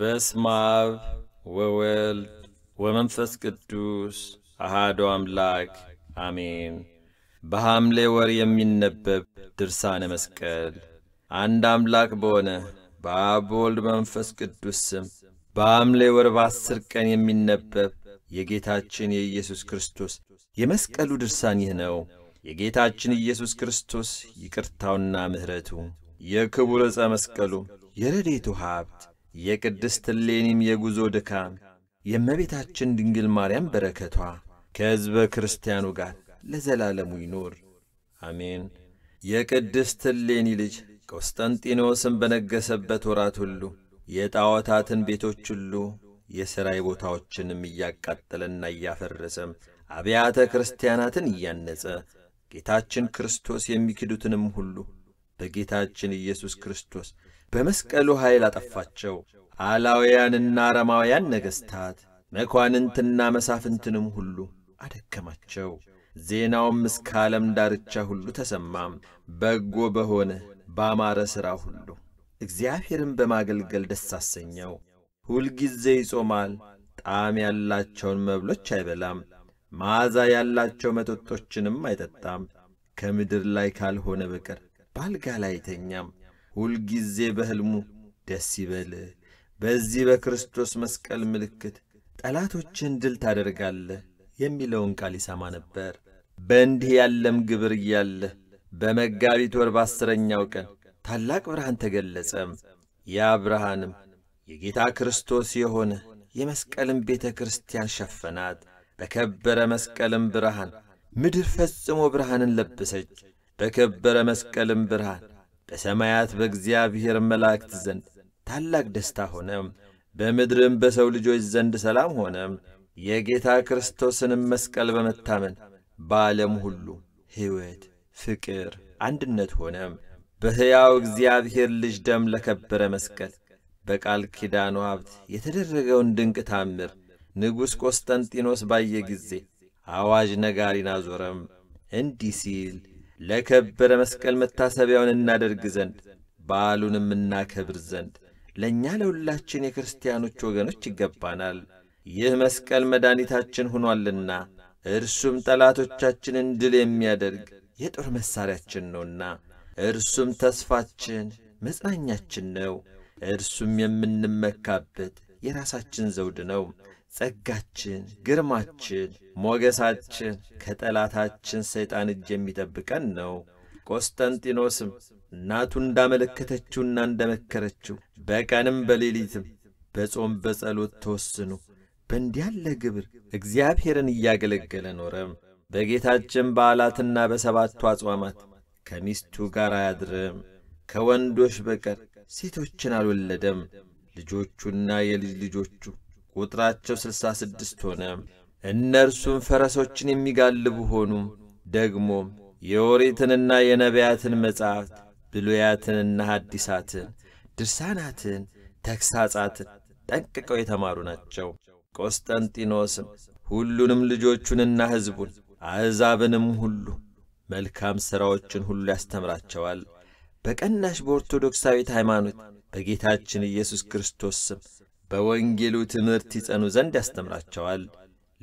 በስመ አብ ወወልድ ወመንፈስ ቅዱስ አሃዶ አምላክ አሜን። በሐምሌ ወር የሚነበብ ድርሳነ መስቀል። አንድ አምላክ በሆነ በአብ በወልድ መንፈስ ቅዱስ ስም በሐምሌ ወር በአስር ቀን የሚነበብ የጌታችን የኢየሱስ ክርስቶስ የመስቀሉ ድርሳን ይህ ነው። የጌታችን ኢየሱስ ክርስቶስ ይቅርታውና ምሕረቱ የክቡር ዕፀ መስቀሉ የረዴቱ ሀብት የቅድስት ሌኒም የጉዞ ድካም የእመቤታችን ድንግል ማርያም በረከቷ ከሕዝበ ክርስቲያኑ ጋር ለዘላለሙ ይኖር አሜን። የቅድስት ሌኒ ልጅ ቆስጠንጢኖስን በነገሰበት ወራት ሁሉ የጣዖታትን ቤቶች ሁሉ የሥራይ ቦታዎችንም እያቃጠለና እያፈረሰም አብያተ ክርስቲያናትን እያነጸ ጌታችን ክርስቶስ የሚክዱትንም ሁሉ በጌታችን ኢየሱስ ክርስቶስ በመስቀሉ ኃይል አጠፋቸው። አላውያንና አረማውያን ነገሥታት መኳንንትና መሳፍንትንም ሁሉ አደከማቸው። ዜናውም እስከ ዓለም ዳርቻ ሁሉ ተሰማም። በጎ በሆነ ባማረ ሥራ ሁሉ እግዚአብሔርን በማገልገል ደስ አሰኘው። ሁልጊዜ ይጾማል። ጣዕም ያላቸውን መብሎች አይበላም፣ መዓዛ ያላቸው መጠጦችንም አይጠጣም። ከምድር ላይ ካልሆነ በቀር ባልጋ ላይ አይተኛም። ሁልጊዜ በሕልሙ ደስ ይበል። በዚህ በክርስቶስ መስቀል ምልክት ጠላቶችን ድል ታደርጋለህ የሚለውን ቃል ይሰማ ነበር። በእንዲህ ያለም ግብር እያለ በመጋቢት ወር በአስረኛው ቀን ታላቅ ብርሃን ተገለጸም። ያ ብርሃንም የጌታ ክርስቶስ የሆነ የመስቀልም ቤተ ክርስቲያን ሸፈናት። በከበረ መስቀልም ብርሃን ምድር ፈጽሞ ብርሃንን ለበሰች። በከበረ መስቀልም ብርሃን በሰማያት በእግዚአብሔር መላእክት ዘንድ ታላቅ ደስታ ሆነ፣ በምድርም በሰው ልጆች ዘንድ ሰላም ሆነ። የጌታ ክርስቶስንም መስቀል በመታመን በዓለም ሁሉ ሕይወት፣ ፍቅር፣ አንድነት ሆነ። በሕያው እግዚአብሔር ልጅ ደም ለከበረ መስቀል በቃል ኪዳኑ ሀብት የተደረገውን ድንቅ ታምር ንጉሥ ቆስጠንጢኖስ ባየ ጊዜ አዋጅ ነጋሪን አዞረም፣ እንዲህ ሲል ለከበረ መስቀል መታሰቢያውን እናደርግ ዘንድ በዓሉንም እናከብር ዘንድ ለእኛ ለሁላችን የክርስቲያኖች ወገኖች ይገባናል። ይህ መስቀል መድኃኒታችን ሆኗልና እርሱም ጠላቶቻችንን ድል የሚያደርግ የጦር መሣሪያችን ነውና እርሱም ተስፋችን መጽናኛችን ነው። እርሱም የምንመካበት የራሳችን ዘውድ ነው። ጸጋችን፣ ግርማችን፣ ሞገሳችን ከጠላታችን ሰይጣን እጅ የሚጠብቀን ነው። ቆስጠንጢኖስም እናቱ እንዳመለከተችውና እንደመከረችው በቀንም በሌሊትም በጾም በጸሎት ተወስኑ በእንዲያለ ያለ ግብር እግዚአብሔርን እያገለገለ ኖረም። በጌታችን በዓላትና በሰባቱ አጽዋማት ከሚስቱ ጋር አያድርም። ከወንዶች በቀር ሴቶችን አልወለደም። ልጆቹና የልጅ ልጆቹ ቁጥራቸው ስልሳ ስድስት ሆነ። እነርሱም ፈረሶችን የሚጋልቡ ሆኑ። ደግሞ የኦሪትንና የነቢያትን መጻሕፍት ብሉያትንና ሐዲሳትን ድርሳናትን ተግሳጻትን ጠንቅቀው የተማሩ ናቸው። ቆስጠንጢኖስም ሁሉንም ልጆቹንና ሕዝቡን አሕዛብንም ሁሉ መልካም ሥራዎችን ሁሉ ያስተምራቸዋል። በቀናሽ በኦርቶዶክሳዊት ሃይማኖት በጌታችን ኢየሱስ ክርስቶስ ስም በወንጌሉ ትምህርት ይጸኑ ዘንድ ያስተምራቸዋል።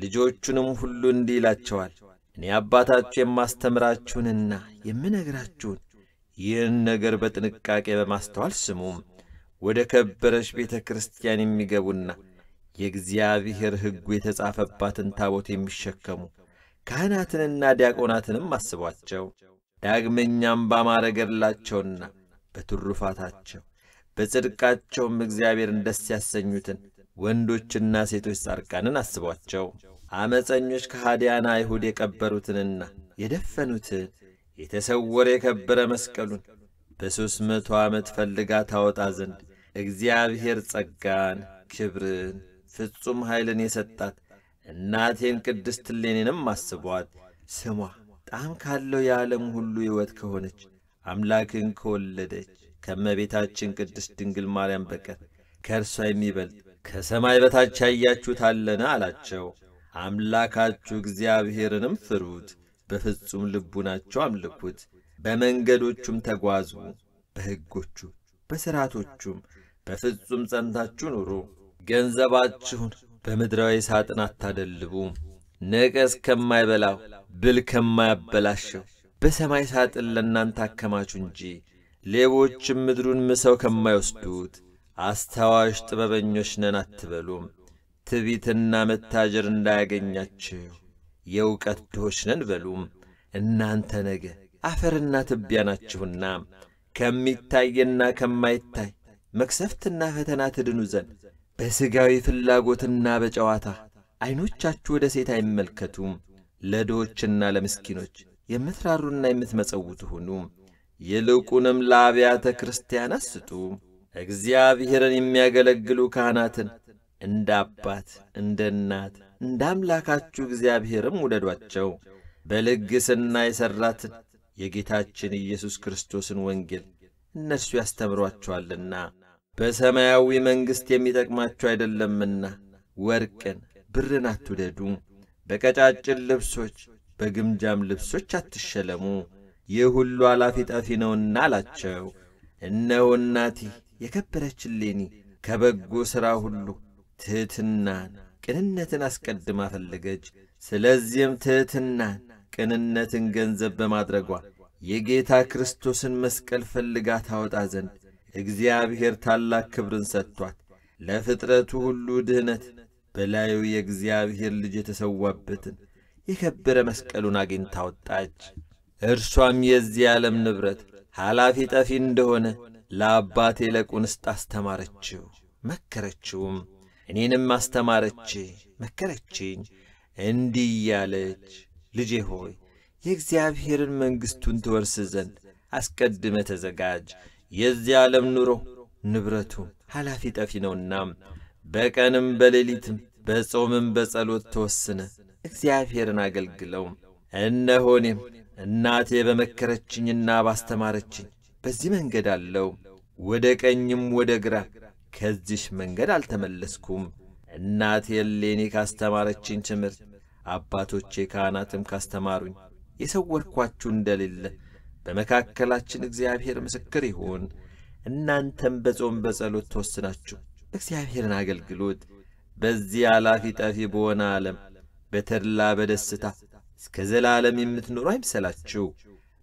ልጆቹንም ሁሉ እንዲህ ይላቸዋል፣ እኔ አባታችሁ የማስተምራችሁንና የምነግራችሁን ይህን ነገር በጥንቃቄ በማስተዋል ስሙም። ወደ ከበረች ቤተ ክርስቲያን የሚገቡና የእግዚአብሔር ሕጉ የተጻፈባትን ታቦት የሚሸከሙ ካህናትንና ዲያቆናትንም አስቧቸው። ዳግመኛም ባማረ ገድላቸውና በትሩፋታቸው በጽድቃቸውም እግዚአብሔርን ደስ ያሰኙትን ወንዶችና ሴቶች ጻድቃንን አስቧቸው። አመፀኞች ከሃዲያን አይሁድ የቀበሩትንና የደፈኑትን የተሰወረ የከበረ መስቀሉን በሦስት መቶ ዓመት ፈልጋ ታወጣ ዘንድ እግዚአብሔር ጸጋን፣ ክብርን፣ ፍጹም ኃይልን የሰጣት እናቴን ቅድስት ዕሌኒንም አስቧት። ስሟ ጣዕም ካለው የዓለም ሁሉ ሕይወት ከሆነች አምላክን ከወለደች ከመቤታችን ቅድስት ድንግል ማርያም በቀር ከእርሷ የሚበልጥ ከሰማይ በታች ያያችሁት አለን አላቸው። አምላካችሁ እግዚአብሔርንም ፍሩት፣ በፍጹም ልቡናችሁ አምልኩት። በመንገዶቹም ተጓዙ፣ በሕጎቹ በሥርዓቶቹም በፍጹም ጸንታችሁ ኑሩ። ገንዘባችሁን በምድራዊ ሳጥን አታደልቡ፣ ነቀዝ ከማይበላው ብል ከማያበላሸው በሰማይ ሳጥን ለእናንተ አከማቹ እንጂ ሌቦችም ምድሩን ምሰው ከማይወስዱት አስታዋሽ ጥበበኞች ነን አትበሉም። ትቢትና መታጀር እንዳያገኛችሁ የእውቀት ድሆች ነን በሉም። እናንተ ነገ አፈርና ትቢያ ናችሁና ከሚታይና ከማይታይ መክሰፍትና ፈተና ትድኑ ዘንድ በሥጋዊ ፍላጎትና በጨዋታ ዐይኖቻችሁ ወደ ሴት አይመልከቱም። ለድሆችና ለምስኪኖች የምትራሩና የምትመጸውቱ ሁኑ። ይልቁንም ለአብያተ ክርስቲያን አስጡ እግዚአብሔርን የሚያገለግሉ ካህናትን እንደ አባት፣ እንደ እናት፣ እንደ አምላካችሁ እግዚአብሔርም ውደዷቸው። በልግስና የሠራትን የጌታችን ኢየሱስ ክርስቶስን ወንጌል እነርሱ ያስተምሯቸዋልና በሰማያዊ መንግሥት የሚጠቅማችሁ አይደለምና ወርቅን ብርን አትውደዱ። በቀጫጭን ልብሶች በግምጃም ልብሶች አትሸለሙ። ይህ ሁሉ አላፊ ጠፊ ነውና አላቸው። እነሆ እናቴ የከበረች ከበጎ ሥራ ሁሉ ትሕትናን፣ ቅንነትን አስቀድማ ፈለገች። ስለዚህም ትሕትናን፣ ቅንነትን ገንዘብ በማድረጓ የጌታ ክርስቶስን መስቀል ፈልጋ ታወጣ ዘንድ እግዚአብሔር ታላቅ ክብርን ሰጥቷት ለፍጥረቱ ሁሉ ድህነት በላዩ የእግዚአብሔር ልጅ የተሰዋበትን የከበረ መስቀሉን አግኝታ ወጣች። እርሷም የዚህ ዓለም ንብረት ኃላፊ ጠፊ እንደሆነ ለአባቴ ለቁንስጥ አስተማረችው፣ መከረችውም፣ እኔንም አስተማረች መከረችኝ፣ እንዲህ እያለች ልጄ ሆይ የእግዚአብሔርን መንግሥቱን ትወርስ ዘንድ አስቀድመ ተዘጋጅ። የዚህ ዓለም ኑሮ ንብረቱ ኃላፊ ጠፊ ነውና በቀንም በሌሊትም በጾምም በጸሎት ተወስነ እግዚአብሔርን አገልግለው። እነሆ እኔም እናቴ በመከረችኝና ባስተማረችኝ በዚህ መንገድ አለው ወደ ቀኝም ወደ ግራ ከዚሽ መንገድ አልተመለስኩም እናቴ ሌኔ ካስተማረችኝ ትምህርት አባቶቼ ካህናትም ካስተማሩኝ የሰወርኳችሁ እንደሌለ በመካከላችን እግዚአብሔር ምስክር ይሁን እናንተም በጾም በጸሎት ተወስናችሁ እግዚአብሔርን አገልግሎት በዚህ አላፊ ጠፊ በሆነ ዓለም በተድላ በደስታ እስከ ዘላለም የምትኖሩ አይምሰላችሁ።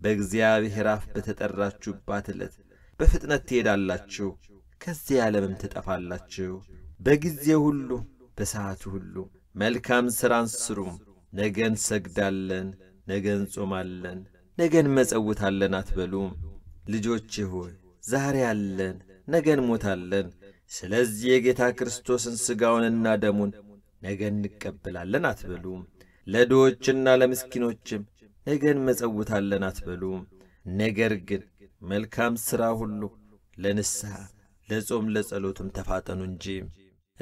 በእግዚአብሔር አፍ በተጠራችሁባት ዕለት በፍጥነት ትሄዳላችሁ፣ ከዚህ ዓለምም ትጠፋላችሁ። በጊዜ ሁሉ በሰዓቱ ሁሉ መልካም ሥራን ስሩ። ነገ እንሰግዳለን፣ ነገ እንጾማለን፣ ነገ እንመጸውታለን አትበሉም። ልጆቼ ሆይ ዛሬ አለን፣ ነገ እንሞታለን። ስለዚህ የጌታ ክርስቶስን ሥጋውንና ደሙን ነገ እንቀበላለን አትበሉም። ለዶዎችና ለምስኪኖችም ነገን መጸውታለን አትበሉ። ነገር ግን መልካም ሥራ ሁሉ ለንስሐ፣ ለጾም፣ ለጸሎትም ተፋጠኑ እንጂ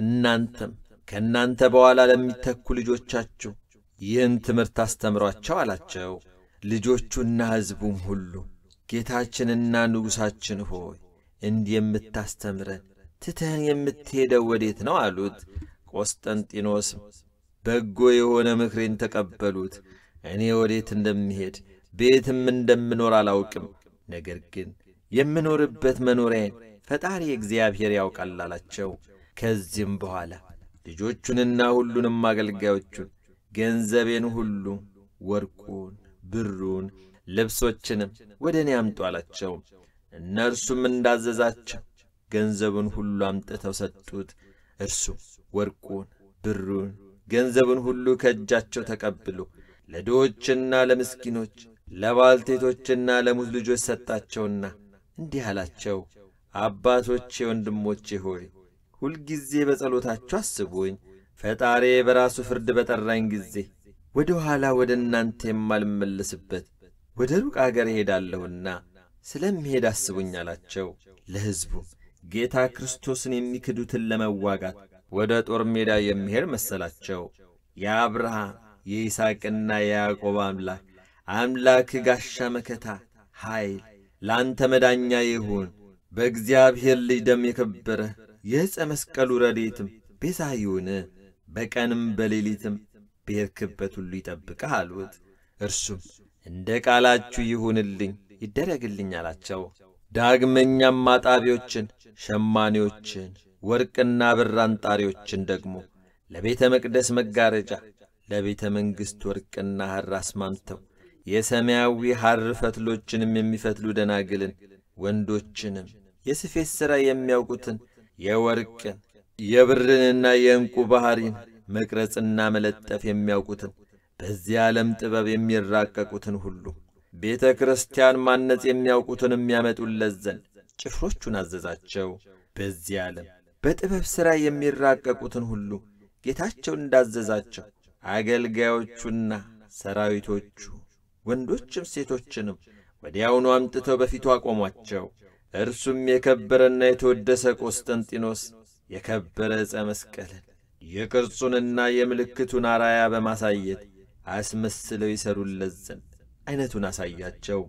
እናንተም ከእናንተ በኋላ ለሚተኩ ልጆቻችሁ ይህን ትምህርት አስተምሯቸው አላቸው። ልጆቹና ሕዝቡም ሁሉ ጌታችንና ንጉሣችን ሆይ እንዲህ የምታስተምረን ትተህን የምትሄደው ወዴት ነው? አሉት። ቆስጠንጢኖስም በጎ የሆነ ምክሬን ተቀበሉት። እኔ ወዴት እንደምሄድ ቤትም እንደምኖር አላውቅም፣ ነገር ግን የምኖርበት መኖሪያን ፈጣሪ እግዚአብሔር ያውቃል አላቸው። ከዚህም በኋላ ልጆቹንና ሁሉንም አገልጋዮቹን ገንዘቤን ሁሉ ወርቁን፣ ብሩን፣ ልብሶችንም ወደ እኔ አምጡ አላቸው። እነርሱም እንዳዘዛቸው ገንዘቡን ሁሉ አምጥተው ሰጡት። እርሱ ወርቁን፣ ብሩን ገንዘብን ሁሉ ከእጃቸው ተቀብሎ ለድሆችና ለምስኪኖች ለባልቴቶችና ለሙት ልጆች ሰጣቸውና እንዲህ አላቸው፣ አባቶቼ ወንድሞቼ ሆይ ሁልጊዜ በጸሎታችሁ አስቡኝ። ፈጣሬ በራሱ ፍርድ በጠራኝ ጊዜ ወደ ኋላ ወደ እናንተ የማልመለስበት ወደ ሩቅ አገር እሄዳለሁና ስለምሄድ አስቡኝ አላቸው። ለሕዝቡም ጌታ ክርስቶስን የሚክዱትን ለመዋጋት ወደ ጦር ሜዳ የሚሄድ መሰላቸው። የአብርሃም የይስሐቅና የያዕቆብ አምላክ አምላክ ጋሻ መከታ ኃይል ለአንተ መዳኛ ይሁን። በእግዚአብሔር ልጅ ደም የከበረ የዕፀ መስቀሉ ረዴትም ቤዛ ይሁን። በቀንም በሌሊትም በሄድክበት ሁሉ ይጠብቅህ አሉት። እርሱም እንደ ቃላችሁ ይሁንልኝ ይደረግልኝ አላቸው። ዳግመኛም አጣቢዎችን፣ ሸማኔዎችን ወርቅና ብር አንጣሪዎችን ደግሞ ለቤተ መቅደስ መጋረጃ ለቤተ መንግሥት ወርቅና ሐር አስማምተው የሰማያዊ ሐር ፈትሎችንም የሚፈትሉ ደናግልን ወንዶችንም የስፌት ሥራ የሚያውቁትን የወርቅን የብርንና የእንቁ ባሕሪን መቅረጽና መለጠፍ የሚያውቁትን በዚህ ዓለም ጥበብ የሚራቀቁትን ሁሉ ቤተ ክርስቲያን ማነጽ የሚያውቁትን የሚያመጡለት ዘንድ ጭፍሮቹን አዘዛቸው። በዚህ ዓለም በጥበብ ሥራ የሚራቀቁትን ሁሉ ጌታቸው እንዳዘዛቸው አገልጋዮቹና ሰራዊቶቹ ወንዶችም ሴቶችንም ወዲያውኑ አምጥተው በፊቱ አቆሟቸው። እርሱም የከበረና የተወደሰ ቆስጠንጢኖስ የከበረ ዕፀ መስቀልን የቅርጹንና የምልክቱን አራያ በማሳየት አስመስለው ይሰሩለት ዘንድ ዐይነቱን አሳያቸው።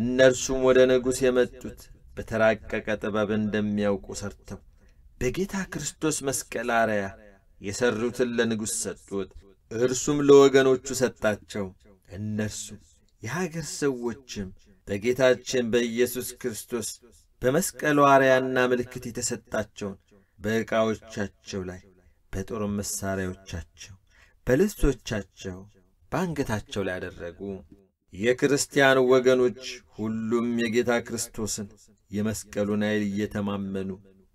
እነርሱም ወደ ንጉሥ የመጡት በተራቀቀ ጥበብ እንደሚያውቁ ሰርተው በጌታ ክርስቶስ መስቀል አርያ የሠሩትን ለንጉሥ ሰጡት፣ እርሱም ለወገኖቹ ሰጣቸው። እነርሱም የሀገር ሰዎችም በጌታችን በኢየሱስ ክርስቶስ በመስቀሉ አርያና ምልክት የተሰጣቸውን በዕቃዎቻቸው ላይ በጦር መሣሪያዎቻቸው፣ በልብሶቻቸው፣ በአንገታቸው ላይ አደረጉ። የክርስቲያን ወገኖች ሁሉም የጌታ ክርስቶስን የመስቀሉን ኃይል እየተማመኑ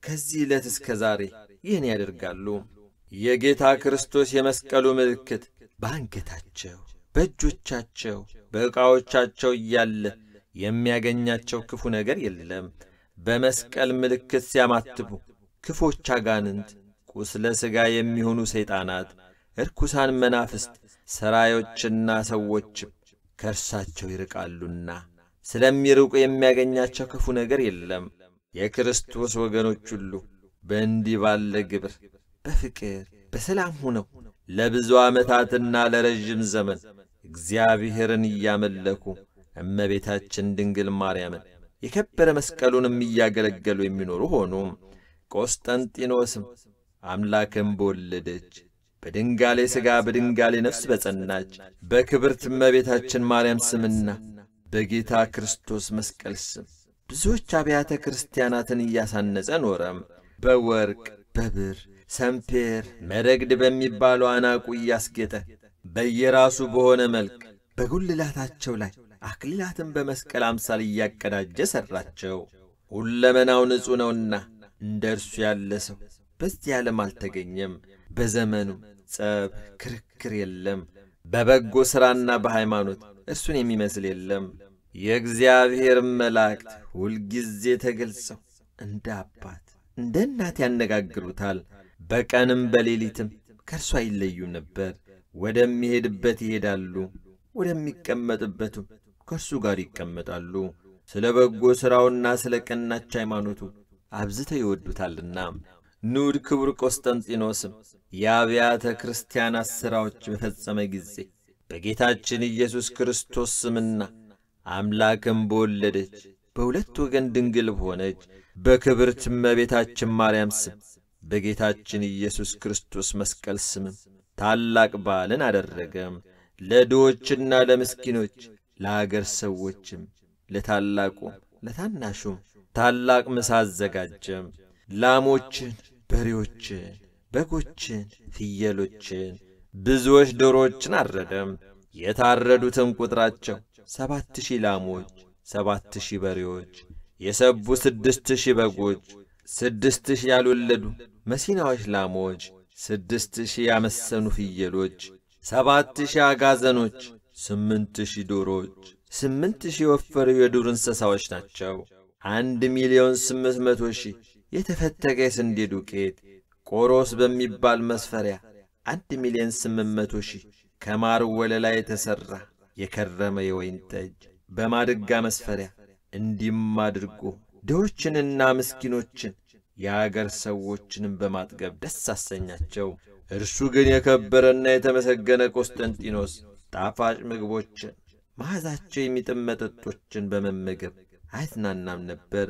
ከዚህ ዕለት እስከ ዛሬ ይህን ያደርጋሉ። የጌታ ክርስቶስ የመስቀሉ ምልክት በአንገታቸው፣ በእጆቻቸው፣ በዕቃዎቻቸው እያለ የሚያገኛቸው ክፉ ነገር የለም። በመስቀል ምልክት ሲያማትቡ ክፎች አጋንንት፣ ቁስለ ሥጋ የሚሆኑ ሰይጣናት፣ እርኩሳን መናፍስት፣ ሠራዮችና ሰዎችም ከእርሳቸው ይርቃሉና ስለሚርቁ የሚያገኛቸው ክፉ ነገር የለም። የክርስቶስ ወገኖች ሁሉ በእንዲህ ባለ ግብር በፍቅር በሰላም ሆነው ለብዙ ዓመታትና ለረዥም ዘመን እግዚአብሔርን እያመለኩ እመቤታችን ድንግል ማርያምን የከበረ መስቀሉንም እያገለገሉ የሚኖሩ ሆኑ። ቆስጠንጢኖስም አምላክን በወለደች በድንጋሌ ሥጋ በድንጋሌ ነፍስ በጸናች በክብርት እመቤታችን ማርያም ስምና በጌታ ክርስቶስ መስቀል ስም ብዙዎች አብያተ ክርስቲያናትን እያሳነጸ ኖረም። በወርቅ በብር ሰምፔር፣ መረግድ በሚባሉ አናቁ እያስጌጠ በየራሱ በሆነ መልክ በጉልላታቸው ላይ አክሊላትን በመስቀል አምሳል እያቀዳጀ ሠራቸው። ሁለመናው ንጹሕ ነውና እንደ እርሱ ያለ ሰው በዚህ ዓለም አልተገኘም። በዘመኑ ጸብ፣ ክርክር የለም። በበጎ ሥራና በሃይማኖት እርሱን የሚመስል የለም። የእግዚአብሔር መላእክት ሁልጊዜ ተገልጸው እንደ አባት እንደ እናት ያነጋግሩታል። በቀንም በሌሊትም ከእርሷ ይለዩ ነበር። ወደሚሄድበት ይሄዳሉ፣ ወደሚቀመጥበትም ከእርሱ ጋር ይቀመጣሉ። ስለ በጎ ሥራውና ስለ ቀናች ሃይማኖቱ አብዝተው ይወዱታልና። ንዑድ ክቡር ቆስጠንጢኖስም የአብያተ ክርስቲያናት ሥራዎች በፈጸመ ጊዜ በጌታችን ኢየሱስ ክርስቶስ ስምና አምላክም በወለደች በሁለት ወገን ድንግል በሆነች በክብርት እመቤታችን ማርያም ስም በጌታችን ኢየሱስ ክርስቶስ መስቀል ስም ታላቅ በዓልን አደረገም። ለድሆችና ለምስኪኖች፣ ለአገር ሰዎችም፣ ለታላቁም ለታናሹም ታላቅ ምሳ አዘጋጀም። ላሞችን፣ በሬዎችን፣ በጎችን፣ ፍየሎችን፣ ብዙዎች ዶሮዎችን አረደም። የታረዱትን ቁጥራቸው ሰባት ሺህ ላሞች ሰባት ሺህ በሬዎች፣ የሰቡ ስድስት ሺህ በጎች፣ ስድስት ሺህ ያልወለዱ መሲናዎች ላሞች፣ ስድስት ሺህ ያመሰኑ ፍየሎች፣ ሰባት ሺህ አጋዘኖች፣ ስምንት ሺህ ዶሮች፣ ስምንት ሺህ የወፈሩ የዱር እንስሳዎች ናቸው። አንድ ሚሊዮን ስምንት መቶ ሺህ የተፈተገ የስንዴ ዱቄት ቆሮስ በሚባል መስፈሪያ አንድ ሚሊዮን ስምንት መቶ ሺህ ከማር ወለላ የተሠራ የከረመ የወይን ጠጅ በማድጋ መስፈሪያ እንዲም አድርጎ ድሆችንና ምስኪኖችን የአገር ሰዎችንም በማጥገብ ደስ አሰኛቸው። እርሱ ግን የከበረና የተመሰገነ ቆስጠንጢኖስ ጣፋጭ ምግቦችን መዓዛቸው የሚጥም መጠጦችን በመመገብ አይትናናም ነበር።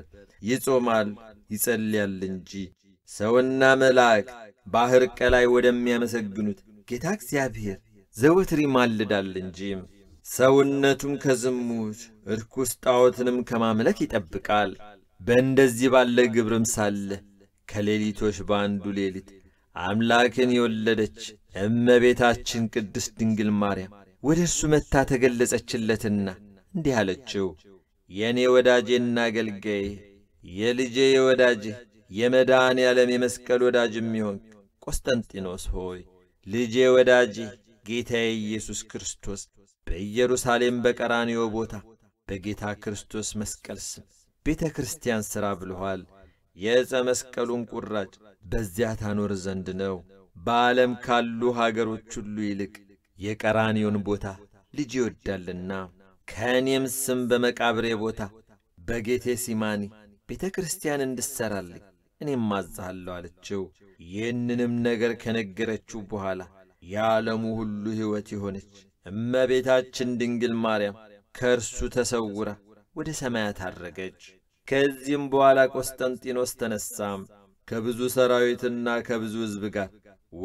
ይጾማል ይጸልያል እንጂ ሰውና መልአክ ባሕር ቀላይ ወደሚያመሰግኑት ጌታ እግዚአብሔር ዘወትር ይማልዳል እንጂም። ሰውነቱም ከዝሙት ርኩስ ጣዖትንም ከማምለክ ይጠብቃል። በእንደዚህ ባለ ግብርም ሳለ ከሌሊቶች በአንዱ ሌሊት አምላክን የወለደች እመቤታችን ቅድስት ድንግል ማርያም ወደ እርሱ መጥታ ተገለጸችለትና እንዲህ አለችው፣ የእኔ ወዳጄና አገልጋዬ የልጄ የወዳጄ የመድኃኔ ዓለም የመስቀል ወዳጅ የሚሆን ቆስጠንጢኖስ ሆይ ልጄ ወዳጄ ጌታዬ ኢየሱስ ክርስቶስ በኢየሩሳሌም በቀራንዮ ቦታ በጌታ ክርስቶስ መስቀል ስም ቤተ ክርስቲያን ሥራ ብለኋል። የዕፀ መስቀሉን ቁራጭ በዚያ ታኖር ዘንድ ነው። በዓለም ካሉ ሀገሮች ሁሉ ይልቅ የቀራንዮን ቦታ ልጅ ይወዳልና ከእኔም ስም በመቃብሬ ቦታ በጌቴ ሲማኒ ቤተ ክርስቲያን እንድሠራልኝ እኔም አዝሃለሁ አለችው። ይህንንም ነገር ከነገረችው በኋላ የዓለሙ ሁሉ ሕይወት የሆነች እመቤታችን ድንግል ማርያም ከእርሱ ተሰውራ ወደ ሰማያት አረገች። ከዚህም በኋላ ቆስጠንጢኖስ ተነሳም ከብዙ ሰራዊትና ከብዙ ሕዝብ ጋር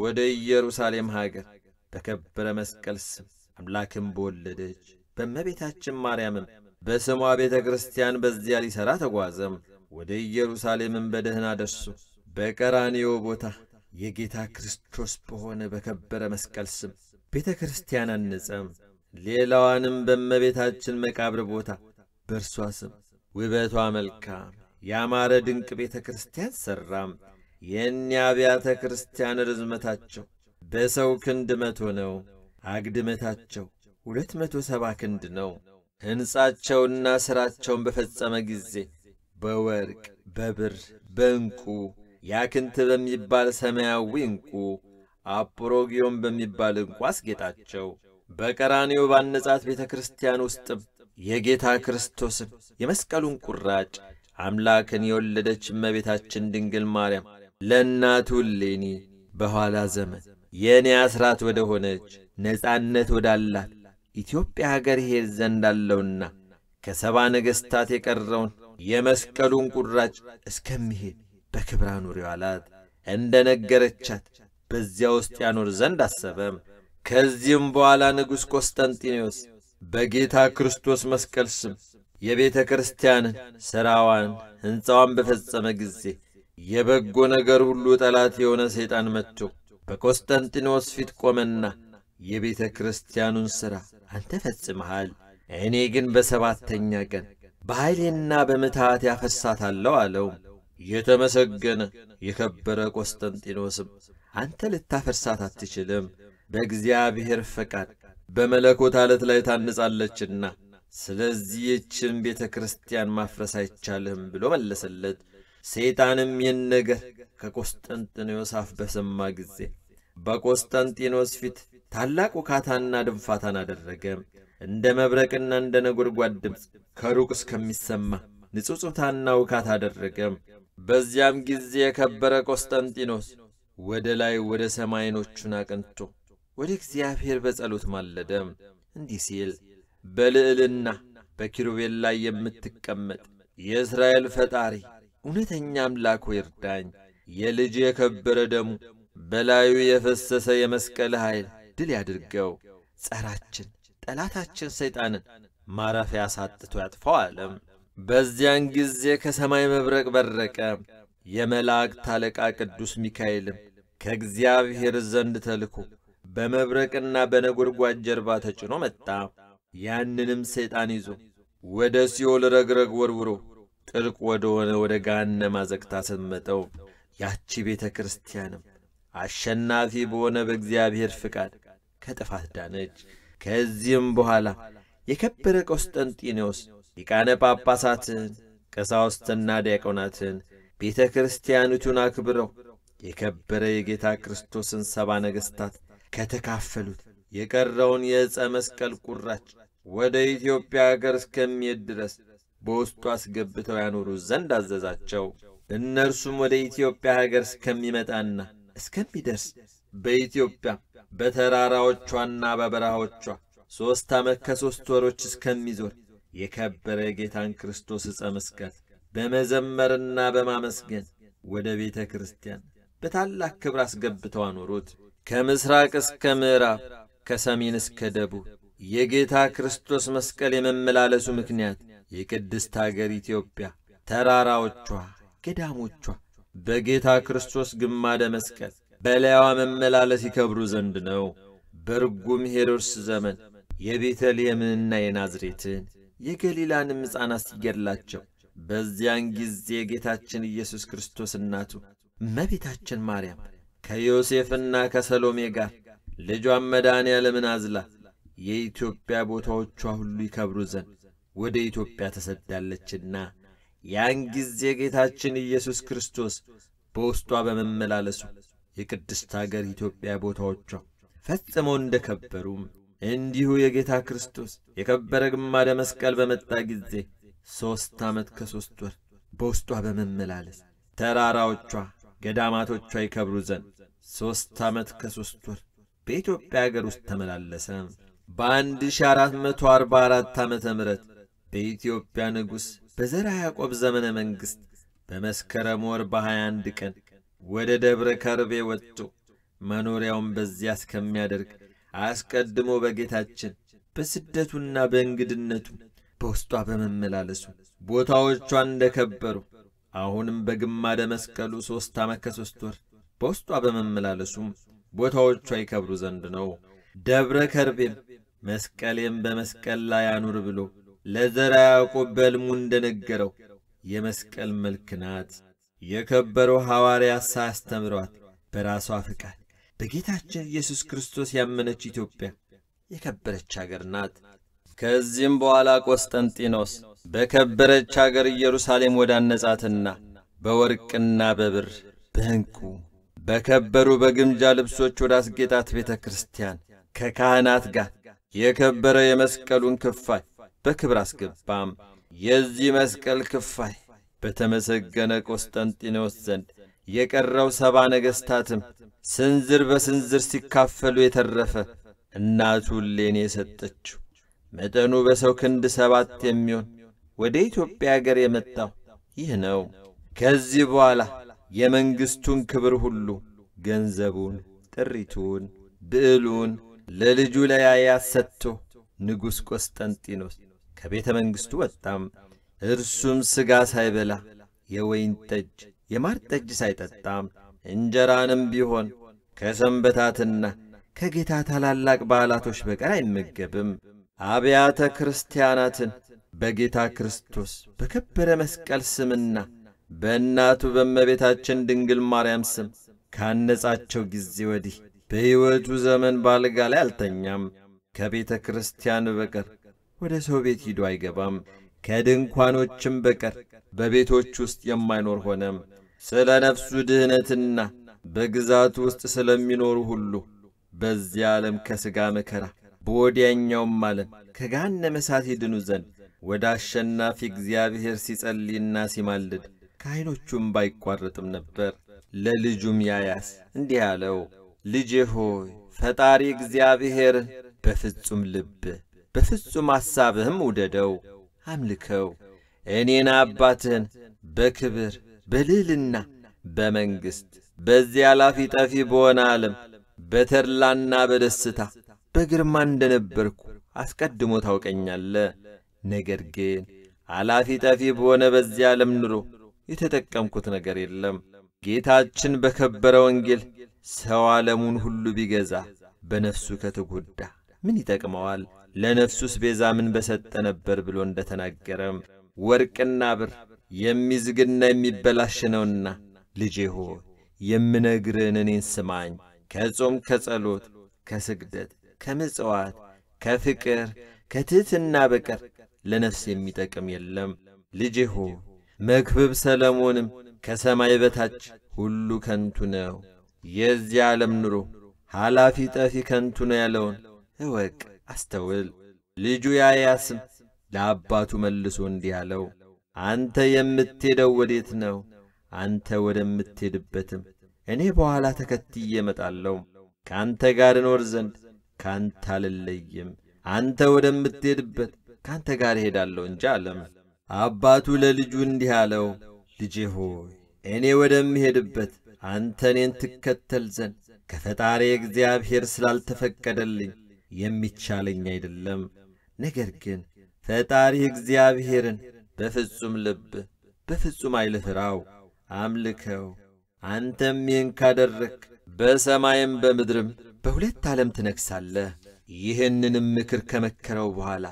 ወደ ኢየሩሳሌም ሀገር በከበረ መስቀል ስም አምላክም በወለደች በእመቤታችን ማርያምም በስሟ ቤተ ክርስቲያን በዚያ ሊሠራ ተጓዘም። ወደ ኢየሩሳሌምም በደህና ደርሶ በቀራንዮ ቦታ የጌታ ክርስቶስ በሆነ በከበረ መስቀል ስም ቤተ ክርስቲያን አንጸም፣ ሌላዋንም በእመቤታችን መቃብር ቦታ በእርሷ ስም ውበቷ መልካም ያማረ ድንቅ ቤተ ክርስቲያን ሠራም። የእኒ አብያተ ክርስቲያን ርዝመታቸው በሰው ክንድ መቶ ነው። አግድመታቸው ሁለት መቶ ሰባ ክንድ ነው። ሕንጻቸውና ሥራቸውን በፈጸመ ጊዜ በወርቅ፣ በብር፣ በእንቁ ያክንት በሚባል ሰማያዊ እንቁ አፕሮጊዮን በሚባል እንኳስ ጌጣቸው በቀራኔው ባነጻት ቤተ ክርስቲያን ውስጥም የጌታ ክርስቶስን የመስቀሉን ቁራጭ አምላክን የወለደች እመቤታችን ድንግል ማርያም ለእናቱ ሌኒ በኋላ ዘመን የእኔ አስራት ወደ ሆነች ነጻነት ወዳላት ኢትዮጵያ አገር ሄድ ዘንድ አለውና ከሰባ ነገሥታት የቀረውን የመስቀሉን ቁራጭ እስከሚሄድ በክብር አኑሪው አላት። እንደ ነገረቻት በዚያ ውስጥ ያኖር ዘንድ አሰበ። ከዚህም በኋላ ንጉሥ ቆስጠንጢኔዎስ በጌታ ክርስቶስ መስቀል ስም የቤተ ክርስቲያንን ሥራዋን፣ ሕንፃዋን በፈጸመ ጊዜ የበጎ ነገር ሁሉ ጠላት የሆነ ሰይጣን መጥቶ በቆስጠንጢኖስ ፊት ቆመና የቤተ ክርስቲያኑን ሥራ አንተ ፈጽመሃል፣ እኔ ግን በሰባተኛ ቀን በኃይሌና በምትሃት ያፈሳታለሁ አለው። የተመሰገነ የከበረ ቆስጠንጢኖስም አንተ ልታፈርሳት አትችልም። በእግዚአብሔር ፈቃድ በመለኮት አለት ላይ ታንጻለችና ስለዚህ ይህችን ቤተ ክርስቲያን ማፍረስ አይቻልህም ብሎ መለሰለት። ሰይጣንም ይህን ነገር ከቆስጠንጢኖስ አፍ በሰማ ጊዜ በቆስጠንጢኖስ ፊት ታላቅ ውካታና ድንፋታን አደረገ። እንደ መብረቅና እንደ ነጎድጓድ ድምፅ ከሩቅ እስከሚሰማ ንጹጽታና ውካት አደረገ። በዚያም ጊዜ የከበረ ቆስጠንጢኖስ ወደ ላይ ወደ ሰማይ ዓይኖቹን አቅንቶ ወደ እግዚአብሔር በጸሎት ማለደ፣ እንዲህ ሲል በልዕልና በኪሩቤል ላይ የምትቀመጥ የእስራኤል ፈጣሪ እውነተኛ አምላክ ሆይ እርዳኝ። የልጅ የከበረ ደሙ በላዩ የፈሰሰ የመስቀል ኃይል ድል ያድርገው፣ ጸራችን ጠላታችን ሰይጣንን ማረፊያ አሳጥቶ ያጥፈው አለም። በዚያን ጊዜ ከሰማይ መብረቅ በረቀ፣ የመላእክት አለቃ ቅዱስ ሚካኤልም ከእግዚአብሔር ዘንድ ተልኮ በመብረቅና በነጎድጓድ ጀርባ ተጭኖ መጣ። ያንንም ሰይጣን ይዞ ወደ ሲኦል ረግረግ ወርውሮ ጥልቅ ወደሆነ ወደ ገሃነመ አዘቅት አሰመጠው። ያቺ ቤተ ክርስቲያንም አሸናፊ በሆነ በእግዚአብሔር ፍቃድ ከጥፋት ዳነች። ከዚህም በኋላ የከበረ ቆስጠንጢኔዎስ ሊቃነ ጳጳሳትን፣ ቀሳውስትና ዲያቆናትን ቤተ ክርስቲያኒቱን አክብረው የከበረ የጌታ ክርስቶስን ሰባ ነገሥታት ከተካፈሉት የቀረውን የዕፀ መስቀል ቁራጭ ወደ ኢትዮጵያ አገር እስከሚሄድ ድረስ በውስጡ አስገብተው ያኖሩት ዘንድ አዘዛቸው። እነርሱም ወደ ኢትዮጵያ አገር እስከሚመጣና እስከሚደርስ በኢትዮጵያ በተራራዎቿና በበረሃዎቿ ሦስት ዓመት ከሦስት ወሮች እስከሚዞር የከበረ ጌታን ክርስቶስ ዕፀ መስቀል በመዘመርና በማመስገን ወደ ቤተ ክርስቲያን በታላቅ ክብር አስገብተው አኖሩት። ከምሥራቅ እስከ ምዕራብ፣ ከሰሜን እስከ ደቡብ የጌታ ክርስቶስ መስቀል የመመላለሱ ምክንያት የቅድስት አገር ኢትዮጵያ ተራራዎቿ፣ ገዳሞቿ በጌታ ክርስቶስ ግማደ መስቀል በላያዋ መመላለስ ይከብሩ ዘንድ ነው። በርጉም ሄሮድስ ዘመን የቤተልሔምንና የናዝሬትን የገሊላንም ሕፃናት ሲገድላቸው በዚያን ጊዜ ጌታችን ኢየሱስ ክርስቶስ እናቱ እመቤታችን ማርያም ከዮሴፍና ከሰሎሜ ጋር ልጇን መድኃኔ ዓለምን አዝላ የኢትዮጵያ ቦታዎቿ ሁሉ ይከብሩ ዘንድ ወደ ኢትዮጵያ ተሰዳለችና ያን ጊዜ ጌታችን ኢየሱስ ክርስቶስ በውስጧ በመመላለሱ የቅድስት አገር ኢትዮጵያ ቦታዎቿ ፈጽመው እንደ ከበሩም እንዲሁ የጌታ ክርስቶስ የከበረ ግማደ መስቀል በመጣ ጊዜ ሦስት ዓመት ከሦስት ወር በውስጧ በመመላለስ ተራራዎቿ ገዳማቶቿ ይከብሩ ዘንድ ሦስት ዓመት ከሦስት ወር በኢትዮጵያ አገር ውስጥ ተመላለሰ። በ1444 ዓመተ ምሕረት በኢትዮጵያ ንጉሥ በዘራ ያዕቆብ ዘመነ መንግሥት በመስከረም ወር በ21 ቀን ወደ ደብረ ከርቤ ወጥቶ መኖሪያውን በዚያ እስከሚያደርግ አስቀድሞ በጌታችን በስደቱና በእንግድነቱ በውስጧ በመመላለሱ ቦታዎቿ እንደከበሩ አሁንም በግማደ መስቀሉ ሦስት ዓመት ከሦስት ወር በውስጧ በመመላለሱም ቦታዎቿ ይከብሩ ዘንድ ነው። ደብረ ከርቤም መስቀሌም በመስቀል ላይ አኑር ብሎ ለዘርዓ ያዕቆብ በሕልሙ እንደነገረው የመስቀል መልክ ናት። የከበረው ሐዋርያ ሳያስተምሯት በራሷ ፍቃድ በጌታችን ኢየሱስ ክርስቶስ ያመነች ኢትዮጵያ የከበረች አገር ናት። ከዚህም በኋላ ቆስጠንጢኖስ በከበረች አገር ኢየሩሳሌም ወዳነጻትና በወርቅና በብር በእንቁ በከበሩ በግምጃ ልብሶች ወዳስጌጣት ቤተ ክርስቲያን ከካህናት ጋር የከበረ የመስቀሉን ክፋይ በክብር አስገባም። የዚህ መስቀል ክፋይ በተመሰገነ ቆስጠንጢኖስ ዘንድ የቀረው ሰባ ነገሥታትም ስንዝር በስንዝር ሲካፈሉ የተረፈ እናቱ ሌኔ የሰጠችው መጠኑ በሰው ክንድ ሰባት የሚሆን ወደ ኢትዮጵያ አገር የመጣው ይህ ነው። ከዚህ በኋላ የመንግሥቱን ክብር ሁሉ ገንዘቡን፣ ጥሪቱን፣ ብዕሉን ለልጁ ለያያስ ሰጥቶ ንጉሥ ቆስጠንጢኖስ ከቤተ መንግሥቱ ወጣም። እርሱም ሥጋ ሳይበላ የወይን ጠጅ የማር ጠጅ ሳይጠጣም እንጀራንም ቢሆን ከሰንበታትና ከጌታ ታላላቅ በዓላቶች በቀር አይመገብም። አብያተ ክርስቲያናትን በጌታ ክርስቶስ በከበረ መስቀል ስምና በእናቱ በእመቤታችን ድንግል ማርያም ስም ካነጻቸው ጊዜ ወዲህ በሕይወቱ ዘመን ባልጋ ላይ አልተኛም። ከቤተ ክርስቲያን በቀር ወደ ሰው ቤት ሂዶ አይገባም። ከድንኳኖችም በቀር በቤቶች ውስጥ የማይኖር ሆነም። ስለ ነፍሱ ድህነትና በግዛቱ ውስጥ ስለሚኖሩ ሁሉ በዚህ ዓለም ከሥጋ መከራ በወዲያኛውም ማለት ከገሃነመ እሳት ይድኑ ዘንድ ወደ አሸናፊ እግዚአብሔር ሲጸልይና ሲማልድ ከዐይኖቹም ባይቋረጥም ነበር። ለልጁም ያያስ እንዲህ አለው፣ ልጄ ሆይ ፈጣሪ እግዚአብሔር በፍጹም ልብ በፍጹም ሐሳብህም ውደደው፣ አምልከው። እኔን አባትህን በክብር በልዕልና በመንግሥት በዚያ ላፊ ጠፊ በሆነ ዓለም በተድላና በደስታ በግርማ እንደነበርኩ አስቀድሞ ታውቀኛለ። ነገር ግን አላፊ ጠፊ በሆነ በዚህ ዓለም ኑሮ የተጠቀምኩት ነገር የለም። ጌታችን በከበረ ወንጌል ሰው ዓለሙን ሁሉ ቢገዛ በነፍሱ ከተጎዳ ምን ይጠቅመዋል? ለነፍሱስ ቤዛ ምን በሰጠ ነበር ብሎ እንደተናገረም ወርቅና ብር የሚዝግና የሚበላሽ ነውና ልጄ ሆ የምነግርን እኔን ስማኝ። ከጾም ከጸሎት ከስግደት ከምጽዋት፣ ከፍቅር፣ ከትሕትና በቀር ለነፍስ የሚጠቅም የለም። ልጄ ሆ መክብብ ሰለሞንም ከሰማይ በታች ሁሉ ከንቱ ነው፣ የዚህ ዓለም ኑሮ ኃላፊ ጠፊ ከንቱ ነው ያለውን እወቅ፣ አስተውል። ልጁ ያያስም ለአባቱ መልሶ እንዲህ አለው፣ አንተ የምትሄደው ወዴት ነው? አንተ ወደምትሄድበትም እኔ በኋላ ተከትዬ እመጣለሁ፣ ከአንተ ጋር እኖር ዘንድ ከአንተ አልለይም፣ አንተ ወደምትሄድበት ከአንተ ጋር እሄዳለሁ እንጂ አለም። አባቱ ለልጁ እንዲህ አለው፣ ልጄ ሆይ እኔ ወደምሄድበት አንተ እኔን ትከተል ዘንድ ከፈጣሪ እግዚአብሔር ስላልተፈቀደልኝ የሚቻለኝ አይደለም። ነገር ግን ፈጣሪ እግዚአብሔርን በፍጹም ልብ በፍጹም አይልፍራው አምልከው። አንተም ይህን ካደረግ በሰማይም በምድርም በሁለት ዓለም ትነግሣለህ። ይህንንም ምክር ከመከረው በኋላ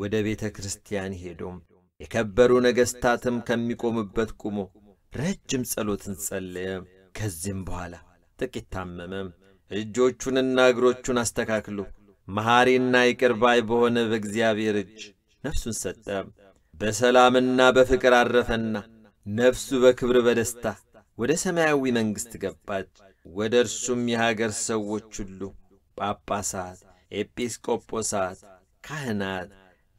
ወደ ቤተ ክርስቲያን ሄዶም የከበሩ ነገሥታትም ከሚቆሙበት ቁሞ ረጅም ጸሎትን ጸለየ። ከዚህም በኋላ ጥቂት ታመመም። እጆቹንና እግሮቹን አስተካክሎ መሐሪና ይቅርባይ በሆነ በእግዚአብሔር እጅ ነፍሱን ሰጠ። በሰላምና በፍቅር አረፈና ነፍሱ በክብር በደስታ ወደ ሰማያዊ መንግሥት ገባች። ወደ እርሱም የሀገር ሰዎች ሁሉ ጳጳሳት፣ ኤጲስቆጶሳት፣ ካህናት፣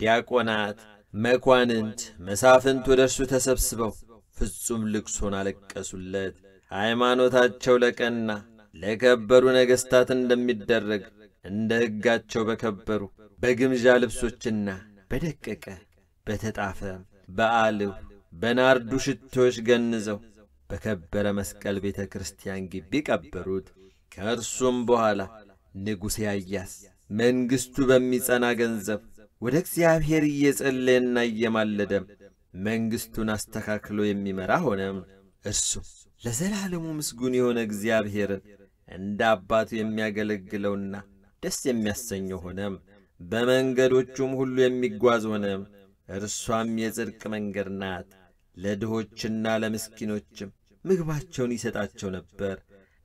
ዲያቆናት፣ መኳንንት፣ መሳፍንት ወደ እርሱ ተሰብስበው ፍጹም ልቅሶን አለቀሱለት። ሃይማኖታቸው ለቀና ለከበሩ ነገሥታት እንደሚደረግ እንደ ሕጋቸው በከበሩ በግምዣ ልብሶችና በደቀቀ በተጣፈ በአልሁ በናርዱ ሽቶዎች ገንዘው በከበረ መስቀል ቤተ ክርስቲያን ግቢ ቀበሩት። ከእርሱም በኋላ ንጉሥ ያያስ መንግሥቱ በሚጸና ገንዘብ ወደ እግዚአብሔር እየጸለየና እየማለደ መንግሥቱን አስተካክሎ የሚመራ ሆነ። እርሱ ለዘላለሙ ምስጉን የሆነ እግዚአብሔርን እንደ አባቱ የሚያገለግለውና ደስ የሚያሰኘው ሆነ። በመንገዶቹም ሁሉ የሚጓዝ ሆነ። እርሷም የጽድቅ መንገድ ናት። ለድሆችና ለምስኪኖችም ምግባቸውን ይሰጣቸው ነበር።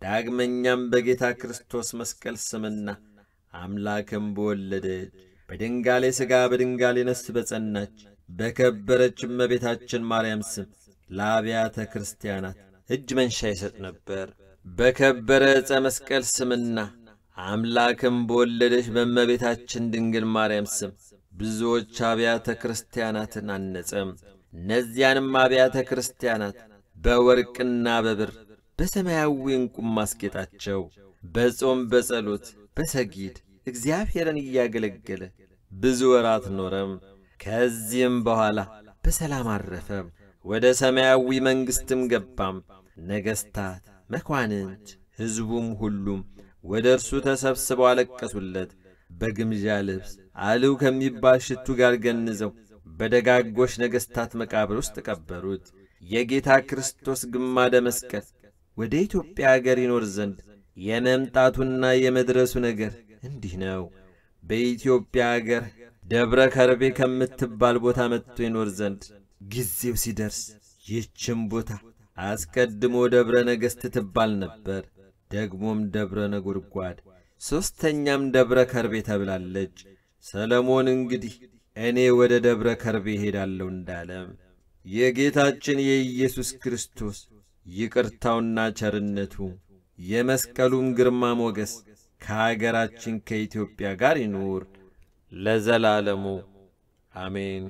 ዳግመኛም በጌታ ክርስቶስ መስቀል ስምና አምላክም በወለደች በድንጋሌ ሥጋ በድንጋሌ ነፍስ በጸናች በከበረች እመቤታችን ማርያም ስም ለአብያተ ክርስቲያናት እጅ መንሻ ይሰጥ ነበር። በከበረ ዕፀ መስቀል ስምና አምላክም በወለደች በእመቤታችን ድንግል ማርያም ስም ብዙዎች አብያተ ክርስቲያናትን አነጸም። እነዚያንም አብያተ ክርስቲያናት በወርቅና በብር በሰማያዊ ዕንቁም ማስጌጣቸው በጾም በጸሎት በሰጊድ እግዚአብሔርን እያገለገለ ብዙ ወራት ኖረም። ከዚህም በኋላ በሰላም አረፈ። ወደ ሰማያዊ መንግሥትም ገባም። ነገሥታት፣ መኳንንት፣ ሕዝቡም ሁሉም ወደ እርሱ ተሰብስበው አለቀሱለት። በግምዣ ልብስ አልው ከሚባል ሽቱ ጋር ገንዘው በደጋጎች ነገሥታት መቃብር ውስጥ ቀበሩት። የጌታ ክርስቶስ ግማደ መስቀል ወደ ኢትዮጵያ አገር ይኖር ዘንድ የመምጣቱና የመድረሱ ነገር እንዲህ ነው። በኢትዮጵያ አገር ደብረ ከርቤ ከምትባል ቦታ መጥቶ ይኖር ዘንድ ጊዜው ሲደርስ ይህችም ቦታ አስቀድሞ ደብረ ነገሥት ትባል ነበር። ደግሞም ደብረ ነጎድጓድ፣ ሦስተኛም ደብረ ከርቤ ተብላለች። ሰለሞን እንግዲህ እኔ ወደ ደብረ ከርቤ እሄዳለሁ እንዳለም የጌታችን የኢየሱስ ክርስቶስ ይቅርታውና ቸርነቱ የመስቀሉም ግርማ ሞገስ ከአገራችን ከኢትዮጵያ ጋር ይኑር ለዘላለሙ አሜን።